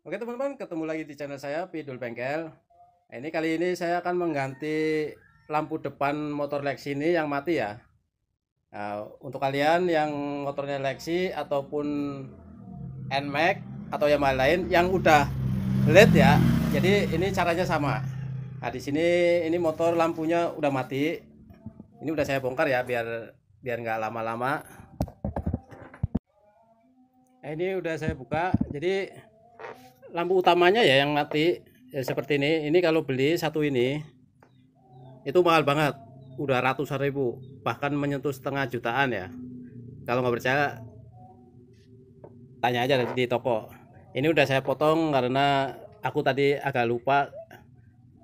Oke teman-teman, ketemu lagi di channel saya Pidul Bengkel. Nah, ini kali ini saya akan mengganti lampu depan motor Lexi ini yang mati ya. Nah, untuk kalian yang motornya Lexi ataupun Nmax atau yang lain yang udah LED ya. Jadi ini caranya sama. Nah, di sini ini motor lampunya udah mati. Ini udah saya bongkar ya biar biar nggak lama-lama. Nah, ini udah saya buka. Jadi lampu utamanya ya yang mati ya seperti ini ini kalau beli satu ini itu mahal banget udah ratusan ribu bahkan menyentuh setengah jutaan ya kalau nggak percaya tanya aja di toko ini udah saya potong karena aku tadi agak lupa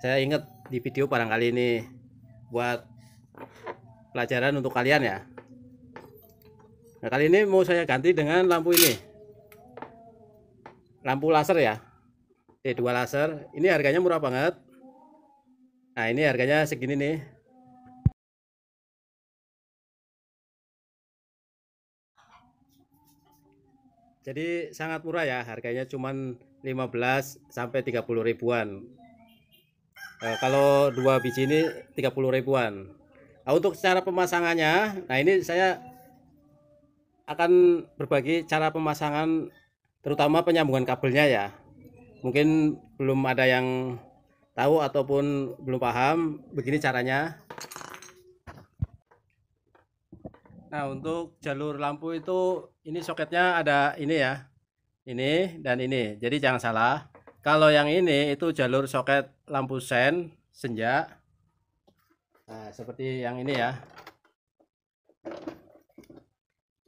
saya ingat di video barangkali ini buat pelajaran untuk kalian ya nah kali ini mau saya ganti dengan lampu ini lampu laser ya eh, D2 laser ini harganya murah banget nah ini harganya segini nih jadi sangat murah ya harganya cuman 15 sampai 30 ribuan e, kalau dua biji ini 30 ribuan nah, untuk cara pemasangannya nah ini saya akan berbagi cara pemasangan terutama penyambungan kabelnya ya mungkin belum ada yang tahu ataupun belum paham begini caranya nah untuk jalur lampu itu ini soketnya ada ini ya ini dan ini jadi jangan salah kalau yang ini itu jalur soket lampu sen senja nah seperti yang ini ya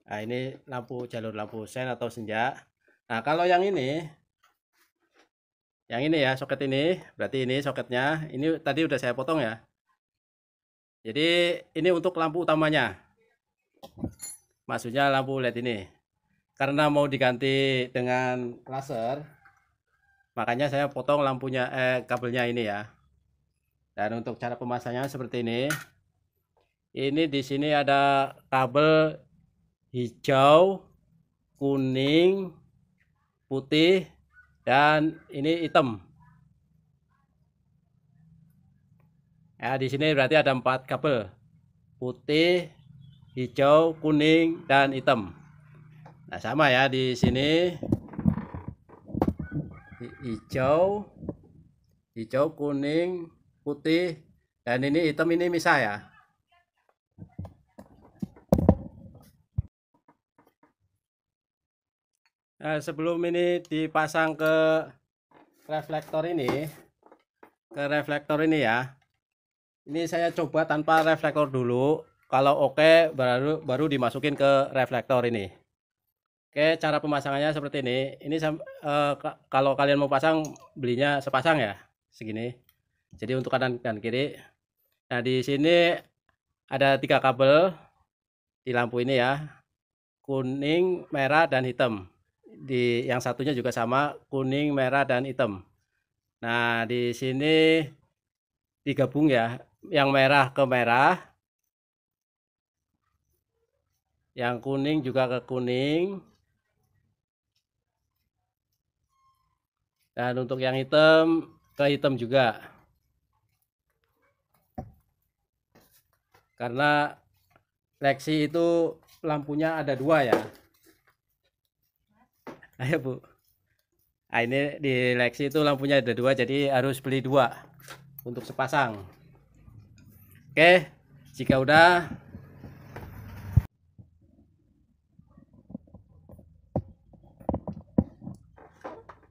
nah ini lampu jalur lampu sen atau senja Nah, kalau yang ini yang ini ya soket ini, berarti ini soketnya. Ini tadi udah saya potong ya. Jadi ini untuk lampu utamanya. Maksudnya lampu LED ini. Karena mau diganti dengan laser, makanya saya potong lampunya eh kabelnya ini ya. Dan untuk cara pemasangnya seperti ini. Ini di sini ada kabel hijau, kuning, putih dan ini hitam ya di sini berarti ada empat kabel putih hijau kuning dan hitam nah sama ya di sini hijau hijau kuning putih dan ini hitam ini misalnya Nah, sebelum ini dipasang ke reflektor ini, ke reflektor ini ya. Ini saya coba tanpa reflektor dulu. Kalau oke baru baru dimasukin ke reflektor ini. Oke, cara pemasangannya seperti ini. Ini eh, kalau kalian mau pasang belinya sepasang ya, segini. Jadi untuk kanan dan kiri. Nah, di sini ada tiga kabel di lampu ini ya. Kuning, merah, dan hitam di yang satunya juga sama kuning, merah dan hitam. Nah, di sini digabung ya, yang merah ke merah, yang kuning juga ke kuning dan untuk yang hitam ke hitam juga karena leksi itu lampunya ada dua ya ayo bu nah, ini di Lexi itu lampunya ada dua jadi harus beli dua untuk sepasang oke jika udah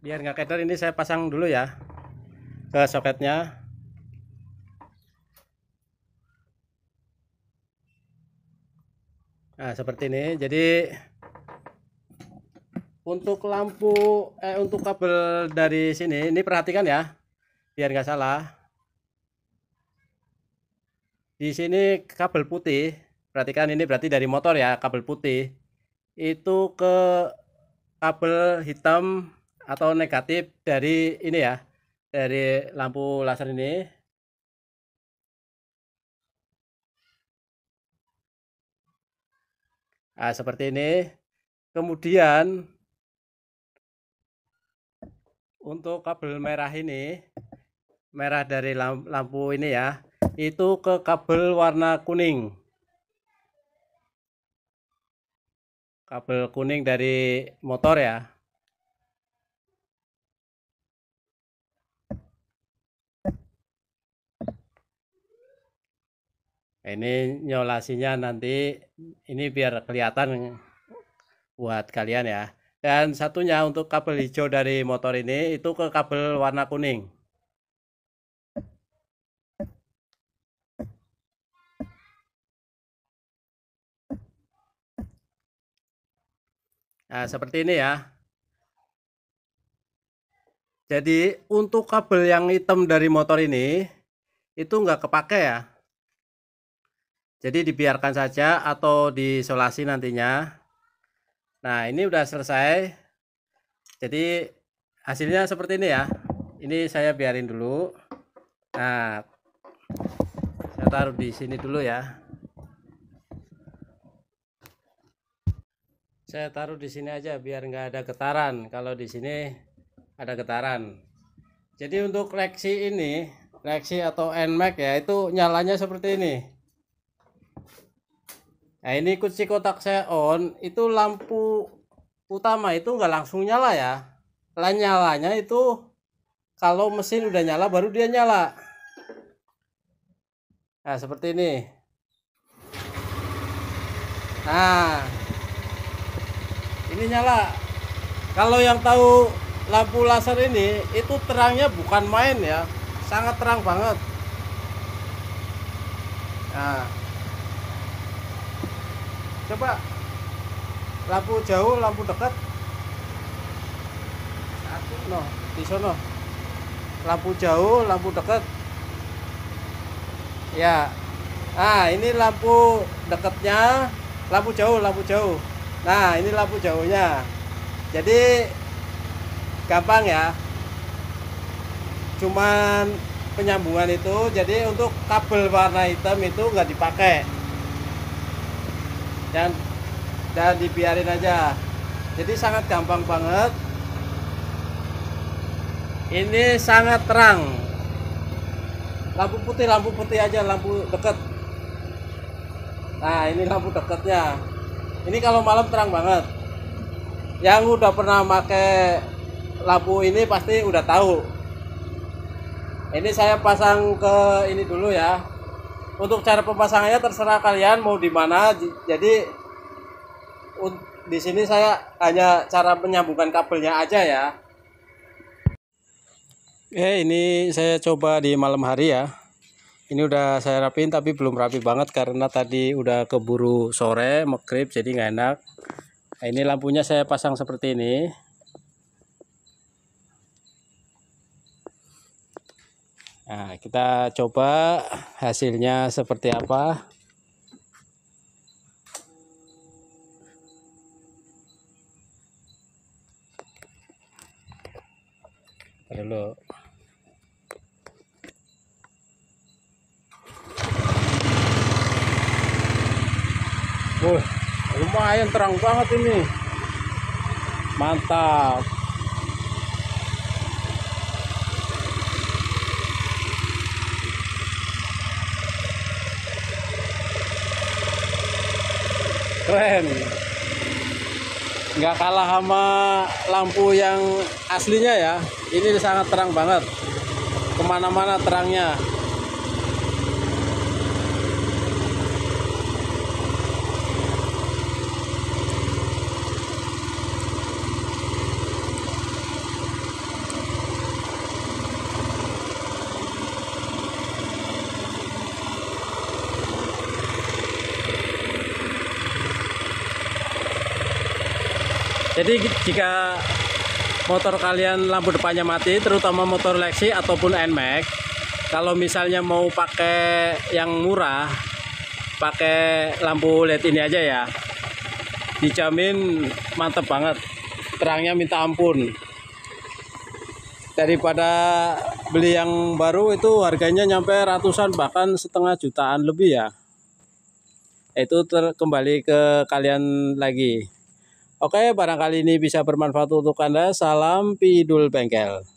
biar nggak keder ini saya pasang dulu ya ke soketnya nah seperti ini jadi untuk lampu eh untuk kabel dari sini ini perhatikan ya biar nggak salah di sini kabel putih perhatikan ini berarti dari motor ya kabel putih itu ke kabel hitam atau negatif dari ini ya dari lampu laser ini nah, seperti ini kemudian untuk kabel merah ini merah dari lampu ini ya itu ke kabel warna kuning kabel kuning dari motor ya nah, ini nyolasinya nanti ini biar kelihatan buat kalian ya dan satunya untuk kabel hijau dari motor ini itu ke kabel warna kuning Nah, seperti ini ya. Jadi untuk kabel yang hitam dari motor ini itu nggak kepake ya. Jadi dibiarkan saja atau disolasi nantinya. Nah, ini udah selesai. Jadi hasilnya seperti ini ya. Ini saya biarin dulu. Nah, saya taruh di sini dulu ya. Saya taruh di sini aja biar nggak ada getaran. Kalau di sini ada getaran. Jadi untuk reaksi ini, reaksi atau NMAX ya, itu nyalanya seperti ini nah ini kunci kotak saya on itu lampu utama itu nggak langsung nyala ya lah nyalanya itu kalau mesin udah nyala baru dia nyala nah seperti ini nah ini nyala kalau yang tahu lampu laser ini itu terangnya bukan main ya sangat terang banget nah coba lampu jauh lampu dekat satu no di sono lampu jauh lampu dekat ya ah ini lampu dekatnya lampu jauh lampu jauh nah ini lampu jauhnya jadi gampang ya cuman penyambungan itu jadi untuk kabel warna hitam itu nggak dipakai dan dan dibiarin aja jadi sangat gampang banget ini sangat terang lampu putih lampu putih aja lampu deket nah ini lampu deketnya ini kalau malam terang banget yang udah pernah pakai lampu ini pasti udah tahu ini saya pasang ke ini dulu ya untuk cara pemasangannya terserah kalian mau di mana jadi di sini saya hanya cara menyambungkan kabelnya aja ya eh ini saya coba di malam hari ya ini udah saya rapin tapi belum rapi banget karena tadi udah keburu sore magrib jadi nggak enak nah, ini lampunya saya pasang seperti ini Nah, kita coba hasilnya seperti apa. Halo. Wah, lumayan terang banget ini. Mantap. keren nggak kalah sama lampu yang aslinya ya ini sangat terang banget kemana-mana terangnya jadi jika motor kalian lampu depannya mati terutama motor Lexi ataupun NMAX kalau misalnya mau pakai yang murah pakai lampu LED ini aja ya dijamin mantep banget terangnya minta ampun daripada beli yang baru itu harganya nyampe ratusan bahkan setengah jutaan lebih ya itu kembali ke kalian lagi Oke, barangkali ini bisa bermanfaat untuk Anda. Salam Pidul Bengkel.